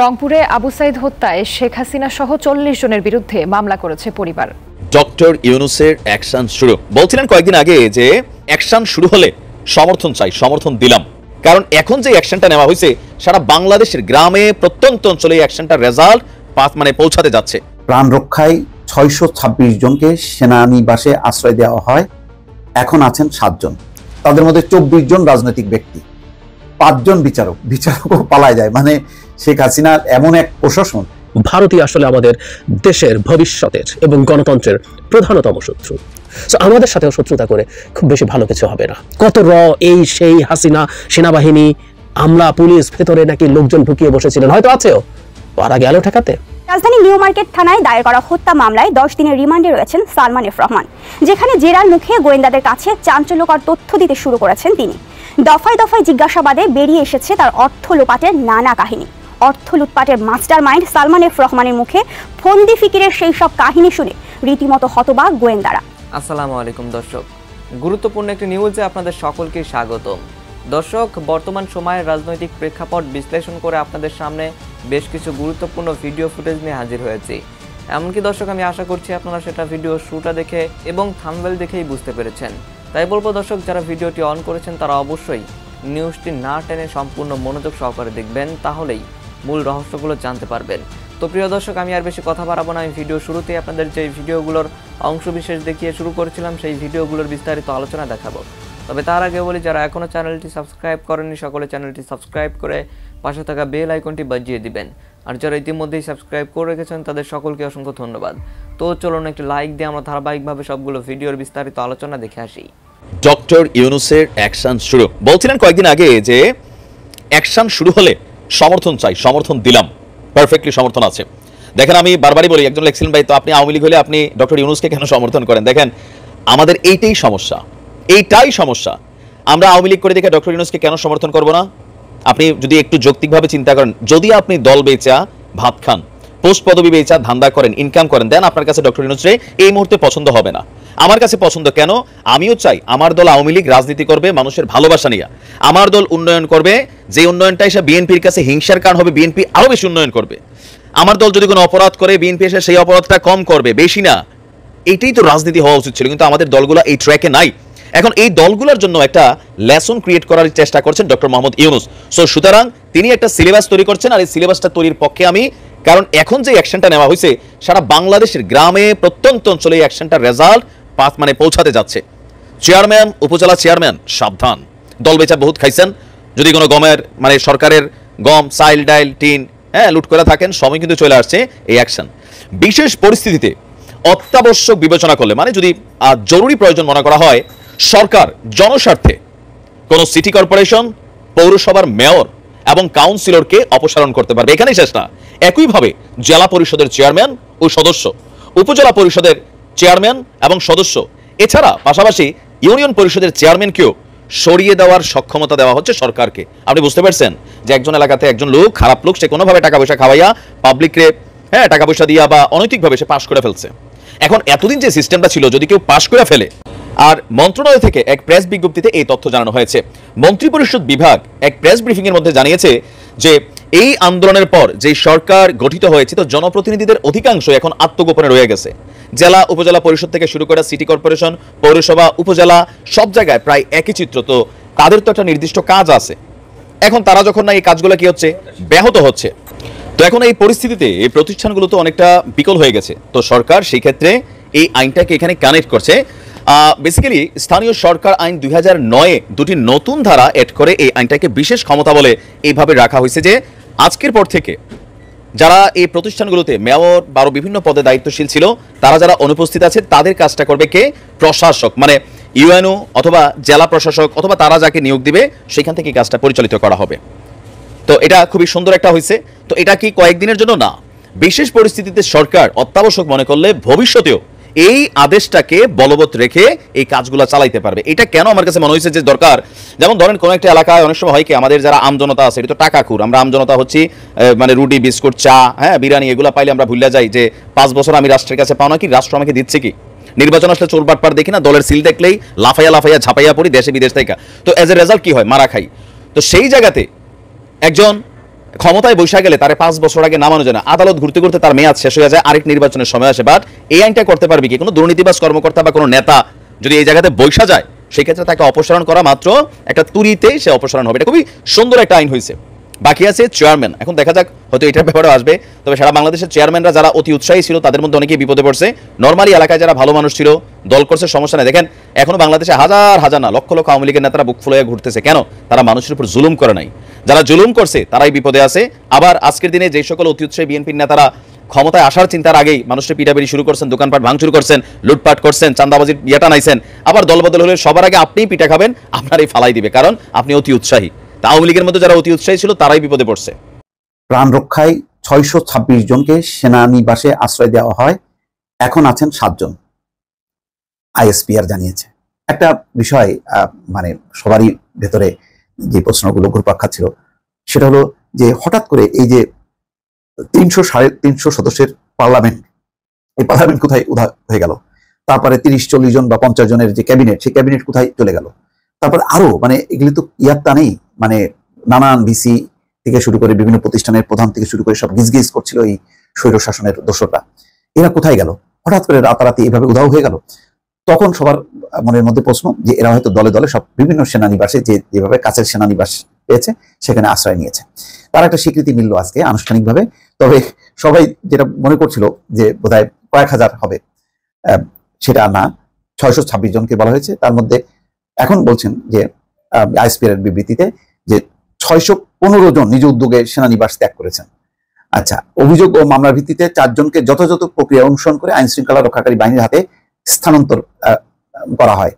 রংপুরে আবু সাইদ হত্যায় শেখ হাসিনা সহ চল্লিশ জনের বিরুদ্ধে মামলা করেছে পরিবার ডক্টর ইউনুসের অ্যাকশন শুরু বলছিলেন কয়েকদিন আগে যে অ্যাকশন শুরু হলে সমর্থন চাই সমর্থন দিলাম কারণ এখন যে অ্যাকশনটা নেওয়া হয়েছে সারা বাংলাদেশের গ্রামে প্রত্যন্ত অঞ্চলে এই অ্যাকশনটা রেজাল্ট পাঁচ মানে পৌঁছাতে যাচ্ছে প্রাণ রক্ষায় ছয়শো ছাব্বিশ জনকে সেনানিবাসে আশ্রয় দেওয়া হয় এখন আছেন সাতজন তাদের মধ্যে চব্বিশ জন রাজনৈতিক ব্যক্তি পাঁচজন বিচারক বিচারকও পালায় যায় মানে শেখ হাসিনার এমন এক প্রশাসন ভারতই আসলে আমাদের দেশের ভবিষ্যতের এবং গণতন্ত্রের প্রধানতম শত্রু সো আমাদের সাথেও শত্রুতা করে খুব বেশি ভালো কিছু হবে না কত র এই সেই হাসিনা সেনাবাহিনী আমরা পুলিশ ভেতরে নাকি লোকজন ঢুকিয়ে বসেছিলেন হয়তো আছেও পারা গেল ঠেকাতে রাজধানী নিউ মার্কেট থানায় দায়ের করা হত্যা মামলায় দশ দিনের রিমান্ডে রয়েছেন সালমান এফ রহমান যেখানে জেরার মুখে গোয়েন্দাদের কাছে চাঞ্চল্যকর তথ্য দিতে শুরু করেছেন তিনি দফায় দফায় জিজ্ঞাসাবাদে বেরিয়ে এসেছে তার অর্থ লোপাটের নানা কাহিনী অর্থ লুটপাটের মাস্টার মাইন্ড সালমান এফ রহমানের মুখে ফন্দি ফিকিরের সেই সব কাহিনী শুনে রীতিমতো হতবাক গোয়েন্দারা আসসালামু আলাইকুম দর্শক গুরুত্বপূর্ণ একটি নিউজে আপনাদের সকলকে স্বাগত দর্শক বর্তমান সময়ের রাজনৈতিক প্রেক্ষাপট বিশ্লেষণ করে আপনাদের সামনে বেশ কিছু গুরুত্বপূর্ণ ভিডিও ফুটেজ নিয়ে হাজির হয়েছি এমনকি দর্শক আমি আশা করছি আপনারা সেটা ভিডিও শুটা দেখে এবং থামবেল দেখেই বুঝতে পেরেছেন তাই বলবো দর্শক যারা ভিডিওটি অন করেছেন তারা অবশ্যই নিউজটি না টেনে সম্পূর্ণ মনোযোগ সহকারে দেখবেন তাহলেই মূল রহস্যগুলো জানতে পারবেন তো প্রিয় দর্শক আমি আর বেশি কথা বাড়াবো না আমি ভিডিও শুরুতেই আপনাদের যে ভিডিওগুলোর অংশবিশেষ দেখিয়ে শুরু করেছিলাম সেই ভিডিওগুলোর বিস্তারিত আলোচনা দেখাবো তবে তার আগে বলি যারা এখনও চ্যানেলটি সাবস্ক্রাইব করেনি সকলে চ্যানেলটি সাবস্ক্রাইব করে পাশে থাকা বেল আইকনটি বাজিয়ে দিবেন আর যারা ইতিমধ্যেই সাবস্ক্রাইব করে রেখেছেন তাদের সকলকে অসংখ্য ধন্যবাদ তো চলুন একটি লাইক দিয়ে আমরা ধারাবাহিকভাবে সবগুলো ভিডিওর বিস্তারিত আলোচনা দেখে আসি ডক্টর ইউনুসের অ্যাকশন শুরু বলছিলেন কয়েকদিন আগে যে অ্যাকশন শুরু হলে সমর্থন চাই সমর্থন দিলাম পারফেক্টলি সমর্থন আছে দেখেন আমি বারবারই বলি একজন লেখছিলেন ভাই তো আপনি আওয়ামী লীগ হলে আপনি ডক্টর ইউনুসকে কেন সমর্থন করেন দেখেন আমাদের এইটাই সমস্যা এইটাই সমস্যা আমরা আওয়ামী লীগ করে দেখে ডক্টর ইউনুসকে কেন সমর্থন করব না আপনি যদি একটু যৌক্তিকভাবে চিন্তা করেন যদি আপনি দল বেচা ভাত খান পোস্ট পদবি বেচা ধান্দা করেন ইনকাম করেন দেন আপনার কাছে ডক্টর ইউনুস এই মুহূর্তে পছন্দ হবে না আমার কাছে পছন্দ কেন আমিও চাই আমার দল আওয়ামী লীগ রাজনীতি করবে মানুষের ভালোবাসা নিয়ে আমার দল উন্নয়ন করবে যে উন্নয়নটা এসে বিএনপির কাছে হিংসার কারণ হবে বিএনপি আরও বেশি উন্নয়ন করবে আমার দল যদি কোনো অপরাধ করে বিএনপি এসে সেই অপরাধটা কম করবে বেশি না এটাই তো রাজনীতি হওয়া উচিত ছিল কিন্তু আমাদের দলগুলো এই ট্র্যাকে নাই এখন এই দলগুলোর জন্য একটা লেসন ক্রিয়েট করার চেষ্টা করছেন ডক্টর মোহাম্মদ ইউনুস সো সুতরাং তিনি একটা সিলেবাস তৈরি করছেন আর এই সিলেবাসটা তৈরির পক্ষে আমি কারণ এখন যে অ্যাকশনটা নেওয়া হয়েছে সারা বাংলাদেশের গ্রামে প্রত্যন্ত অঞ্চলে এই অ্যাকশনটার রেজাল্ট পাঁচ মানে পৌঁছাতে যাচ্ছে চেয়ারম্যান উপজেলা চেয়ারম্যান সাবধান দল বেচা বহুত খাইছেন যদি কোনো গমের মানে সরকারের গম সাইল ডাইল টিন হ্যাঁ লুট করে থাকেন সময় কিন্তু চলে আসছে এই অ্যাকশন বিশেষ পরিস্থিতিতে অত্যাবশ্যক বিবেচনা করলে মানে যদি জরুরি প্রয়োজন মনে করা হয় সরকার জনস্বার্থে কোন সিটি কর্পোরেশন পৌরসভার মেয়র এবং কাউন্সিলরকে অপসারণ করতে পারবে এখানেই শেষ না একইভাবে জেলা পরিষদের চেয়ারম্যান ও সদস্য উপজেলা পরিষদের চেয়ারম্যান এবং সদস্য এছাড়া পাশাপাশি ইউনিয়ন পরিষদের চেয়ারম্যানকেও সরিয়ে দেওয়ার সক্ষমতা দেওয়া হচ্ছে সরকারকে আপনি বুঝতে পারছেন যে একজন এলাকাতে একজন লোক খারাপ লোক সে কোনোভাবে টাকা পয়সা খাওয়াইয়া পাবলিকরে হ্যাঁ টাকা পয়সা দিয়া বা অনৈতিকভাবে সে পাশ করে ফেলছে এখন এতদিন যে সিস্টেমটা ছিল যদি কেউ পাশ করে ফেলে আর মন্ত্রণালয় থেকে এক প্রেস বিজ্ঞপ্তিতে এই তথ্য জানানো হয়েছে মন্ত্রিপরিষদ বিভাগ এক প্রেস ব্রিফিংয়ের মধ্যে জানিয়েছে যে এই আন্দোলনের পর যে সরকার গঠিত হয়েছে তো জনপ্রতিনিধিদের অধিকাংশ এখন আত্মগোপনে রয়ে গেছে জেলা উপজেলা পরিষদ থেকে শুরু করা সিটি কর্পোরেশন পৌরসভা উপজেলা সব জায়গায় প্রায় একই চিত্র তো তাদের তো একটা নির্দিষ্ট কাজ আছে এখন তারা যখন না এই কাজগুলো কি হচ্ছে ব্যাহত হচ্ছে তো এখন এই পরিস্থিতিতে এই প্রতিষ্ঠানগুলো তো অনেকটা বিকল হয়ে গেছে তো সরকার সেই ক্ষেত্রে এই আইনটাকে এখানে কানেক্ট করছে বেসিক্যালি স্থানীয় সরকার আইন দুই হাজার নয়ে দুটি নতুন ধারা এড করে এই আইনটাকে বিশেষ ক্ষমতা বলে এইভাবে রাখা হয়েছে যে আজকের পর থেকে যারা এই প্রতিষ্ঠানগুলোতে মেয়র বা বিভিন্ন পদে দায়িত্বশীল ছিল তারা যারা অনুপস্থিত আছে তাদের কাজটা করবে কে প্রশাসক মানে ইউএনও অথবা জেলা প্রশাসক অথবা তারা যাকে নিয়োগ দিবে সেখান থেকে কাজটা পরিচালিত করা হবে তো এটা খুবই সুন্দর একটা হয়েছে তো এটা কি কয়েকদিনের জন্য না বিশেষ পরিস্থিতিতে সরকার অত্যাবশ্যক মনে করলে ভবিষ্যতেও এই আদেশটাকে বলবৎ রেখে এই কাজগুলো চালাইতে পারবে এটা কেন আমার কাছে মনে হয়েছে যে দরকার যেমন ধরেন কোনো একটা এলাকায় অনেক সময় হয় কি আমাদের যারা আমজনতা আছে এটা তো টাকা খুর আমরা আমজনতা হচ্ছি মানে রুটি বিস্কুট চা হ্যাঁ বিরিয়ানি এগুলো পাইলে আমরা ভুলে যাই যে পাঁচ বছর আমি রাষ্ট্রের কাছে পাওনা কি রাষ্ট্র আমাকে দিচ্ছে কি নির্বাচন আসলে চোর পার দেখি না দলের সিল দেখলেই লাফাইয়া লাফাইয়া ঝাপাইয়া পড়ি দেশে বিদেশ থেকে তো এজ এ রেজাল্ট কি হয় মারা খাই তো সেই জায়গাতে একজন ক্ষমতায় বসে গেলে তারে পাঁচ বছর আগে নামানো যায় না আদালত ঘুরতে ঘুরতে তার মেয়াদ শেষ হয়ে যায় আরেক নির্বাচনের সময় আসে বাট এই আইনটা করতে পারবে কি কোনো দুর্নীতিবাস কর্মকর্তা বা কোনো নেতা যদি এই জায়গাতে বৈশা যায় সেক্ষেত্রে তাকে অপসারণ করা মাত্র একটা তুরিতেই সে অপসারণ হবে এটা খুবই সুন্দর একটা আইন হয়েছে বাকি আছে চেয়ারম্যান এখন দেখা যাক হয়তো এটার ব্যাপারেও আসবে তবে সারা বাংলাদেশের চেয়ারম্যানরা যারা অতি উৎসাহী ছিল তাদের মধ্যে অনেকেই বিপদে পড়ছে নর্মালি এলাকায় যারা ভালো মানুষ ছিল দল করছে সমস্যা নেই দেখেন এখনও বাংলাদেশে হাজার হাজার না লক্ষ লক্ষ আওয়ামী লীগের নেতারা বুক ফুলাইয়া ঘুরতেছে কেন তারা মানুষের উপর জুলুম করে নাই যারা জুলুম করছে তারাই বিপদে আছে আবার আজকের দিনে যে সকল অতি উৎসাহী বিএনপির নেতারা ক্ষমতায় আসার চিন্তার আগেই মানুষকে পিটাপিটি শুরু করছেন দোকানপাট ভাঙচুর করছেন লুটপাট করছেন চান্দাবাজির ইয়েটা নাইছেন আবার দলবদল হলে সবার আগে আপনিই পিঠা খাবেন এই ফালাই দিবে কারণ আপনি অতি উৎসাহী তা আওয়ামী লীগের মধ্যে যারা অতি উৎসাহী ছিল তারাই বিপদে পড়ছে প্রাণ রক্ষায় ছয়শো ছাব্বিশ জনকে সেনানিবাসে আশ্রয় দেওয়া হয় এখন আছেন সাতজন আইএসপিআর জানিয়েছে একটা বিষয় মানে সবারই ভেতরে যে প্রশ্নগুলো ঘুরপাক খাচ্ছিল সেটা হলো যে হঠাৎ করে এই যে তিনশো সাড়ে তিনশো সদস্যের পার্লামেন্ট এই পার্লামেন্ট কোথায় উধা হয়ে গেল তারপরে তিরিশ চল্লিশ জন বা পঞ্চাশ জনের যে ক্যাবিনেট সেই ক্যাবিনেট কোথায় চলে গেল তারপরে আরও মানে এগুলি তো ইয়াত্তা নেই মানে নানান ভিসি থেকে শুরু করে বিভিন্ন প্রতিষ্ঠানের প্রধান থেকে শুরু করে সব গিজগিজ করছিল এই স্বৈর শাসনের দোষররা এরা কোথায় গেল হঠাৎ করে রাতারাতি এভাবে উধাও হয়ে গেল তখন সবার মনের মধ্যে প্রশ্ন যে এরা হয়তো দলে দলে সব বিভিন্ন সেনানিবাসে যে যেভাবে কাছের সেনানিবাস পেয়েছে সেখানে আশ্রয় নিয়েছে তার একটা স্বীকৃতি মিলল আজকে আনুষ্ঠানিকভাবে তবে সবাই যেটা মনে করছিল যে বোধহয় কয়েক হাজার হবে সেটা না ছয়শো ছাব্বিশ জনকে বলা হয়েছে তার মধ্যে এখন বলছেন যে আইসপিআর এর বিবৃতিতে যে ছয়শো পনেরো জন নিজ উদ্যোগে সেনানিবাস ত্যাগ করেছেন আচ্ছা অভিযোগ ও মামলার ভিত্তিতে চারজনকে যথাযথ প্রক্রিয়া অনুসরণ করে আইন শৃঙ্খলা রক্ষাকারী বাহিনীর হাতে স্থানান্তর করা হয়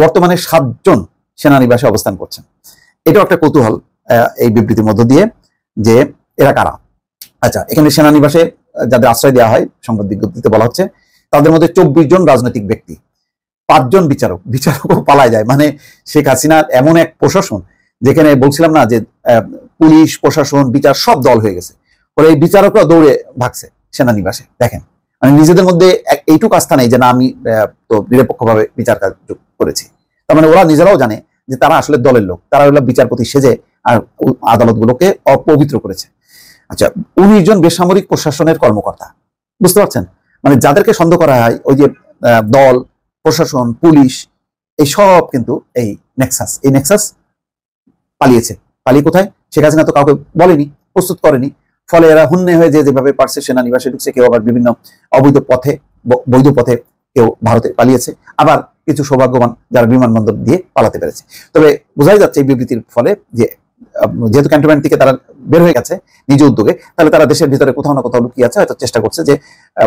বর্তমানে সাতজন সেনানিবাসে অবস্থান করছেন এটাও একটা কৌতূহল এই বিবৃতির মধ্য দিয়ে যে এরা কারা আচ্ছা এখানে সেনানিবাসে যাদের আশ্রয় দেওয়া হয় সংবাদ বিজ্ঞপ্তিতে বলা হচ্ছে তাদের মধ্যে চব্বিশ জন রাজনৈতিক ব্যক্তি পাঁচজন বিচারক বিচারকও পালায় যায় মানে শেখ হাসিনার এমন এক প্রশাসন যেখানে বলছিলাম না যে পুলিশ প্রশাসন বিচার সব দল হয়ে গেছে পরে এই বিচারকরা দৌড়ে ভাগছে সেনানিবাসে দেখেন মানে নিজেদের মধ্যে এইটুকু আস্থা নেই যে না আমি তো নিরপেক্ষভাবে বিচার কাজ করেছি তার মানে ওরা নিজেরাও জানে যে তারা আসলে দলের লোক তারা হলো বিচারপতি সেজে আর আদালতগুলোকে অপবিত্র করেছে আচ্ছা উনিশ জন বেসামরিক প্রশাসনের কর্মকর্তা বুঝতে পারছেন মানে যাদেরকে সন্দেহ করা হয় ওই যে দল প্রশাসন পুলিশ এই সব কিন্তু এই নেক্সাস এই নেক্সাস পালিয়েছে পালিয়ে কোথায় শেখ হাসিনা তো কাউকে বলেনি প্রস্তুত করেনি ফলে এরা হুন্নে হয়ে যে যেভাবে পারছে সেনানিবাসে ঢুকছে কেউ আবার বিভিন্ন অবৈধ পথে বৈধ পথে কেউ ভারতে পালিয়েছে আবার কিছু সৌভাগ্যবান যারা বিমানবন্দর দিয়ে পালাতে পেরেছে তবে বোঝাই যাচ্ছে এই বিবৃতির ফলে যে যেহেতু ক্যান্টনমেন্ট থেকে তারা বের হয়ে গেছে নিজ উদ্যোগে তাহলে তারা দেশের ভিতরে কোথাও না কোথাও লুকিয়ে আছে হয়তো চেষ্টা করছে যে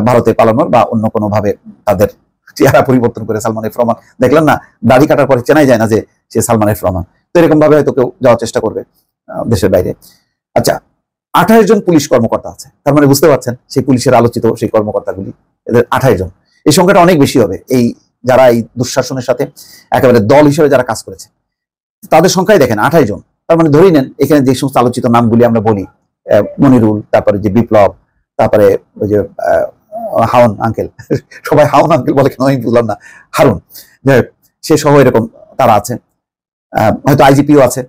ভারতে পালানোর বা অন্য কোনোভাবে তাদের চেহারা পরিবর্তন করে সালমান এফ রহমান দেখলাম না দাড়ি কাটার পরে চেনাই যায় না যে সে সালমান এফ রহমান তো এরকম ভাবে হয়তো কেউ যাওয়ার চেষ্টা করবে দেশের বাইরে আচ্ছা আঠাশ জন পুলিশ কর্মকর্তা আছে তার মানে বুঝতে পারছেন সেই পুলিশের আলোচিত সেই কর্মকর্তাগুলি এদের আঠাশ জন এই সংখ্যাটা অনেক বেশি হবে এই যারা এই দুঃশাসনের সাথে একেবারে দল হিসেবে যারা কাজ করেছে তাদের সংখ্যাই দেখেন আঠাশ জন তার মানে ধরেই নেন এখানে যে সমস্ত আলোচিত নামগুলি আমরা বলি মনিরুল তারপরে যে বিপ্লব তারপরে ওই যে হাওন আঙ্কেল সবাই হাওন আঙ্কেল বলে কেন আমি বুঝলাম না হারুন সে সহ এরকম তারা আছে হয়তো আইজিপিও আছে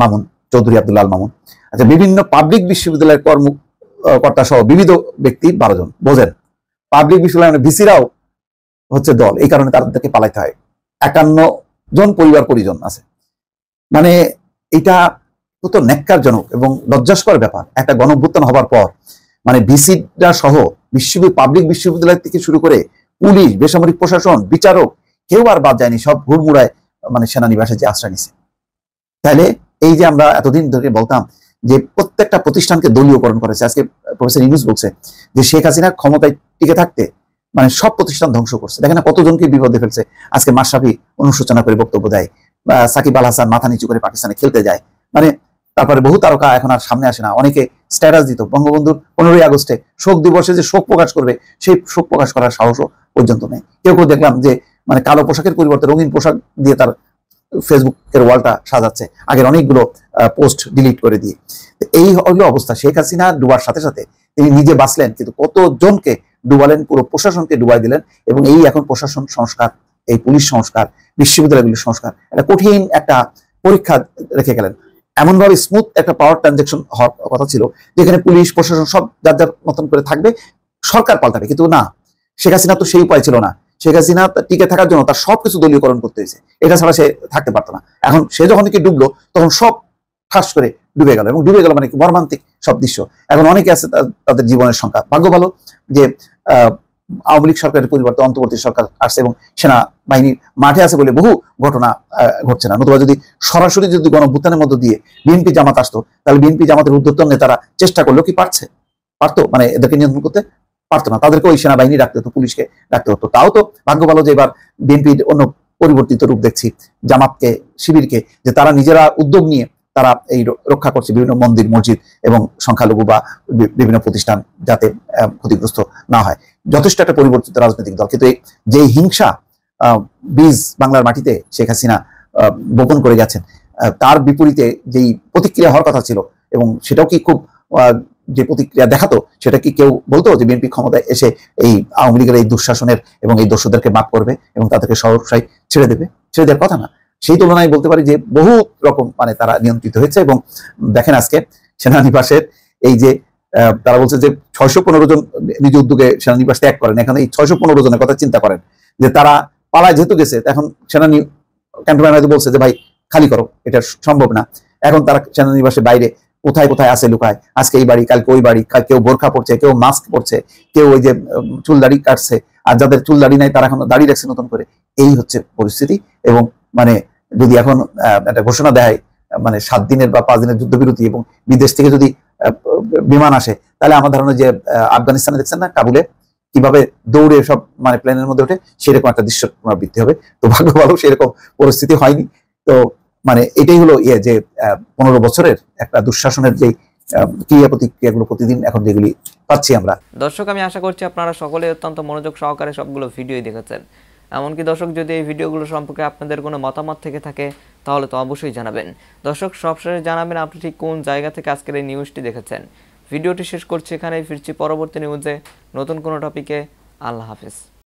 মামুন চৌধুরী আব্দুল্লাল মামুন আচ্ছা বিভিন্ন পাবলিক বিশ্ববিদ্যালয়ের কর্মকর্তা সহ বিবিধ ব্যক্তি বারো জন বোঝেন পাবলিক মানে ভিসিরাও হচ্ছে দল এই কারণে তাদেরকে পালাইতে হয় একান্ন জন পরিবার পরিজন আছে মানে এটা তো ন্যাক্কারজনক এবং লজ্জাস্কর ব্যাপার একটা গণভ্যুত্থান হবার পর মানে বিসিডা সহ বিশ্ব পাবলিক বিশ্ববিদ্যালয় থেকে শুরু করে পুলিশ বেসামরিক প্রশাসন বিচারক কেউ আর বাদ যায়নি সব হুড়মুড়ায় মানে সেনানিবাসে যে আশ্রয় নিছে তাহলে এই যে আমরা এতদিন ধরে বলতাম যে প্রত্যেকটা প্রতিষ্ঠানকে দলীয়করণ করেছে আজকে প্রফেসর ইউনুস বলছে যে শেখ হাসিনা ক্ষমতায় টিকে থাকতে মানে সব প্রতিষ্ঠান ধ্বংস করছে দেখেন কতজনকে বিপদে ফেলছে আজকে মাসাফি অনুশোচনা করে বক্তব্য দেয় বা সাকিব আল হাসান মাথা নিচু করে পাকিস্তানে খেলতে যায় মানে তারপরে বহু তারকা এখন আর সামনে আসে না অনেকে স্ট্যাটাস দিত বঙ্গবন্ধুর পনেরোই আগস্টে শোক দিবসে যে শোক প্রকাশ করবে সেই শোক প্রকাশ করার সাহসও পর্যন্ত নেই কেউ কেউ দেখলাম যে মানে কালো পোশাকের পরিবর্তে রঙিন পোশাক দিয়ে তার ফেসবুকের ওয়ালটা সাজাচ্ছে আগের অনেকগুলো পোস্ট ডিলিট করে দিয়ে এই হলো অবস্থা শেখ হাসিনা ডুবার সাথে সাথে তিনি নিজে বাঁচলেন কিন্তু কতজনকে ডুবালেন পুরো প্রশাসনকে ডুবাই দিলেন এবং এই এখন প্রশাসন সংস্কার এই পুলিশ সংস্কার বিশ্ববিদ্যালয়গুলির সংস্কার একটা কঠিন একটা পরীক্ষা রেখে গেলেন এমনভাবে স্মুথ একটা পাওয়ার ট্রানজেকশন হওয়ার কথা ছিল যেখানে পুলিশ প্রশাসন সব যার যার মতন করে থাকবে সরকার পাল্টাবে কিন্তু না শেখ হাসিনা তো সেই উপায় ছিল না শেখ হাসিনা টিকে থাকার জন্য তার সবকিছু দলীয়করণ করতে হয়েছে এটা ছাড়া সে থাকতে পারতো না এখন সে যখন কি ডুবলো তখন সব ফাঁস করে ডুবে গেল এবং ডুবে গেল মানে মর্মান্তিক সব দৃশ্য এখন অনেকে আছে তাদের জীবনের সংখ্যা ভাগ্য ভালো যে আওয়ামী লীগ সরকারের পরিবর্তে অন্তর্বর্তী সরকার আসছে এবং সেনাবাহিনীর মাঠে আছে বলে বহু ঘটনা ঘটছে না নতুবা যদি সরাসরি যদি গণভূতানের মধ্যে দিয়ে বিএনপি জামাত আসতো তাহলে বিএনপি জামাতের উদ্যোক্তম নেতারা চেষ্টা করলো কি পারছে পারতো মানে এদেরকে নিয়ন্ত্রণ করতে পারতো না তাদেরকে ওই সেনাবাহিনী রাখতে হতো পুলিশকে রাখতে হতো তাও তো ভাগ্য ভালো যে এবার বিএনপির অন্য পরিবর্তিত রূপ দেখছি জামাতকে শিবিরকে যে তারা নিজেরা উদ্যোগ নিয়ে তারা এই রক্ষা করছে বিভিন্ন মন্দির মসজিদ এবং সংখ্যালঘু বা বিভিন্ন প্রতিষ্ঠান যাতে ক্ষতিগ্রস্ত না হয় যথেষ্ট একটা পরিবর্তিত রাজনৈতিক দল কিন্তু যেই হিংসা বীজ বাংলার মাটিতে শেখ হাসিনা বপন করে গেছেন তার বিপরীতে যেই প্রতিক্রিয়া হওয়ার কথা ছিল এবং সেটাও কি খুব যে প্রতিক্রিয়া দেখাতো সেটা কি কেউ বলতো যে বিএনপি ক্ষমতায় এসে এই আওয়ামী লীগের এই দুঃশাসনের এবং এই দস্যুদেরকে মাফ করবে এবং তাদেরকে সহসায় ছেড়ে দেবে ছেড়ে দেওয়ার কথা না সেই তুলনায় বলতে পারি যে বহু রকম মানে তারা নিয়ন্ত্রিত হয়েছে এবং দেখেন আজকে সেনানিবাসের এই যে তারা বলছে যে ছয়শো পনেরো জন নিজ উদ্যোগে সেনানিবাস ত্যাগ করেন এখানে এই ছয়শো পনেরো জনের কথা চিন্তা করেন যে তারা পালায় যেহেতু গেছে এখন সেনানি ক্যান্টনমেন্ট হয়তো বলছে যে ভাই খালি করো এটা সম্ভব না এখন তারা সেনানিবাসের বাইরে কোথায় কোথায় আছে লুকায় আজকে এই বাড়ি কালকে ওই বাড়ি কেউ বোরখা পড়ছে কেউ মাস্ক পরছে কেউ ওই যে চুল চুলদাড়ি কাটছে আর যাদের চুল চুলদাড়ি নাই তারা এখন দাঁড়িয়ে রাখছে নতুন করে এই হচ্ছে পরিস্থিতি এবং মানে যদি এখন একটা ঘোষণা দেয় মানে সাত দিনের বা পাঁচ দিনের যুদ্ধবিরতি এবং বিদেশ থেকে যদি বিমান আসে তাহলে আমার ধারণা যে আফগানিস্তানে দেখছেন না কাবুলে কিভাবে দৌড়ে সব মানে প্লেনের মধ্যে ওঠে সেরকম একটা দৃশ্য পুনরাবৃত্তি হবে তো ভাগ্য ভালো সেরকম পরিস্থিতি হয়নি তো মানে এটাই হলো ইয়ে যে পনেরো বছরের একটা দুঃশাসনের যে ক্রিয়া প্রতিক্রিয়াগুলো প্রতিদিন এখন যেগুলি পাচ্ছি আমরা দর্শক আমি আশা করছি আপনারা সকলে অত্যন্ত মনোযোগ সহকারে সবগুলো ভিডিও দেখেছেন এমনকি দর্শক যদি এই ভিডিওগুলো সম্পর্কে আপনাদের কোনো মতামত থেকে থাকে তাহলে তো অবশ্যই জানাবেন দর্শক সবশেষে জানাবেন আপনি ঠিক কোন জায়গা থেকে আজকের এই নিউজটি দেখেছেন ভিডিওটি শেষ করছি এখানেই ফিরছি পরবর্তী নিউজে নতুন কোনো টপিকে আল্লাহ হাফিজ